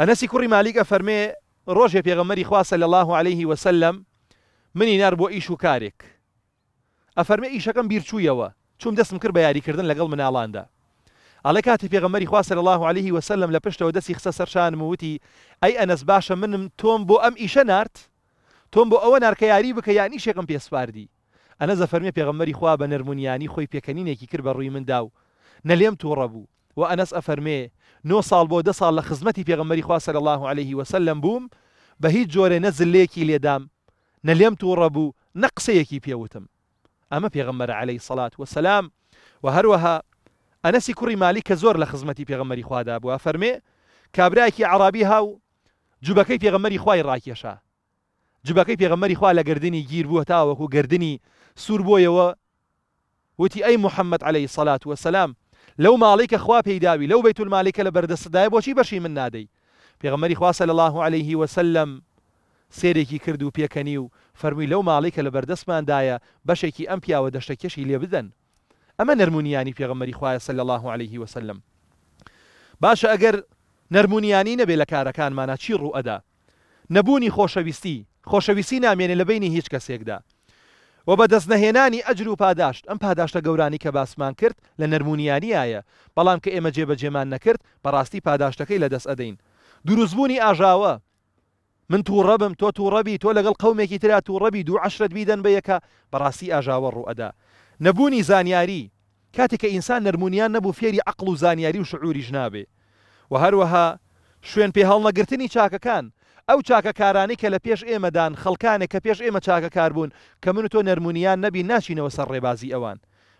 ئەنەسی کوڕی مالیکە فەرمێ ڕۆژێ پێغەمەری خواسە لە الله عليه وسلم منی نار بۆ ئیش و کارێک ئەفەرمە ئیشەکەم بیرچوویەوە چوم دەستم کرد بە یاریکردن لەگەڵ مناڵاندا ئەڵێ کاتی پێغەمەری خواسە لە الله عليه وسلم لە پشتەوە دەستی خسە سەرشانم وتی ئەی ئەنەس باشە منم تۆم بۆ ئەم ئیشە نرد تۆم بۆ ئەوە نارکە یاری بکە یانی شێکم پێسپاردی ئەنە زەفەرمی پێغەمەری خوا بە نەرمونیانی خۆی پێکەنینێکی کرد بە ڕووی مندا و نەلێم تووڕە بوو وأنس أفرمي نو نۆ بو بۆ لخزمتي في غمري خواه صلى الله عليه وسلم بوم بە جوري نزل ليكي ليدام نليم توربو تووڕە في نە أما في ئەمە پێغمبەرە عليهەی سەلات وسلام وهروها هەروەها ئەنەسی کوڕی زور لخزمتي في لە دابو أفرمي خوادا عربي هاو کابراایکی في هاو جوبەکەی پێغمەری خوای ڕاکێشا في پێغمەری خوا لە جير گیر بووە تاوەکو گردردنی سوور أي محمد ئەی محەممەد عليهەی وسلام لەو ماڵی کە خوا پێیداوی لەو بەیت مالێکە لە بەردەسەدای بۆچی بەشی من نادەی پێغمەری خواسە لە الله عليه وسلم سێرێکی کرد و پێکەنی و فەرمی لەو ماڵێکە لە بەردەستماندایە بەشێکی ئەم پیاوە دەشتەکێشی لێ بدەن ئەمە نەرمونیانی پێغمەری خوایە سل الله عليه وسلم باشە ئەگەر نەرمونیانی نەبێ لە کارەکانمانە چی ڕوئەدا نەبوونی خۆشەویستی خۆشەویستی نامێنێ لە بینی هیچ کەسێکدا و بە دەستنەهێنانی ئەجر و پاداشت ئەم پاداشتە گەورانی کە باسمان کرد لە نەرمونیانیایە بەڵام کە ئێمە جێبەجێمان نەکرد بەڕاستی پاداشتەکەی لە دەست ئەدەین دروستبوونی ئاژاوە من توو ڕەبم تۆ توو ڕەبی تۆ لەگەڵ قومێکی تررا توو ڕەبی دوو عشرت بیدەن بە یەکە بەڕاستی ئاژاوە ڕوئەدا نەبوونی زانیاری کاتێک کە ئینسان نەرمونیان نەبوو فێری عقل و زانیاری و شعوری ژنابێ و هەروەها شوێن پێ هەڵ نەگرتنی چاکەکان ئەو چاکەکارانی کە لە پێش ئێمەدان خەڵکانێک کە پێش ئێمە چاکەکار بوون کە من تۆ نەرمونیان نەبی ناچینەوە سەر ڕێبازی ئەوان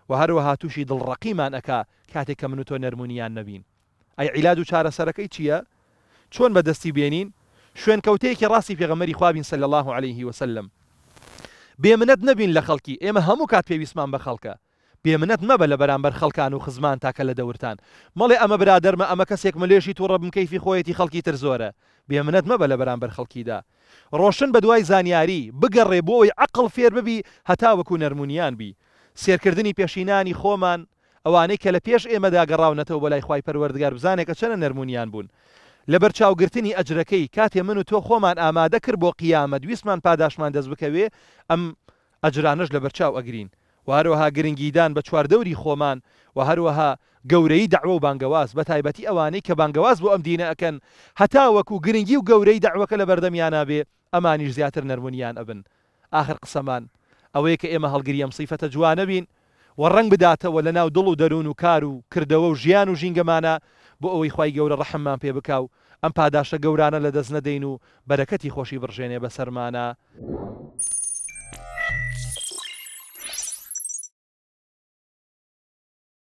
و هەروەها تووشی دڵڕقیمان ئەکا کاتێک کە من تۆ نەرمونیان نەبین ئەی عیلاد و چارەسەرەکەی چییە؟ چۆن بەدەستی بێنین شوێن کەوتەیەکی ڕاستی پێغەمەری خوابین سل الله عليه وسلم بێمنەت نەبین لە خەڵکی ئێمە هەموو کات پێویستمان بە خەڵکە بێمنەت مەبە لە بەرامبەر خەڵکان و خزمان تاکە لە دەورتان مەڵێ ئەمە برادەرمە ئەمە کەسێک ملێشی تووڕە بمکەیفی خۆیەتی خەڵکی تر زۆرە بێمنەت مەبە لە بەرامبەر خەڵکیدا ڕۆشن بە دوای زانیاری بگەڕێ بۆی عقل فێر ببی هەتا وەکو نەرمونیان بی سێرکردنی پێشینانی خۆمان ئەوانەی کە لە پێش ئێمەدا گەڕاونەتەوە بەلای خی پەروەردگار بزانێکە چەنە نەرمونیان بوون لە بەرچاوگرتنی ئەجرەکەی کاتێ من و تۆ خۆمان ئامادە کرد بۆ قیامە دویستمان پاداشمان دەست بکەوێ ئەم ئەجرانش لە بەرچاو ئەگرین وهروەها گرنگیدان بە چواردەوری خۆمان و هەروەها گەورەی داوە و بانگەواز بە تایبەتی ئەوانەی کە بانگەواز بۆ ئەم دینە ئەەکەن هەتا وەکو گرنگی و گەورەی داوەکە لە بەردەمیانە بێ ئەمانیش زیاتر نەرمونیان ئەبن آخر قسەمان ئەوەیە کە ئێمە هەڵگریم سیفەتە جوانە بین و ڕنگ بداتەوە لە ناو دڵ و دەرون و کار و کردەوە و ژیان و ژینگەمانە بۆ ئەوەی خی گەورە ڕەحممان پێ بکاو ئەم پاداشە گەورانە لە دەست نەدەین و بەرەکەتی خۆشی بڕژێنێ بە سەرمانە.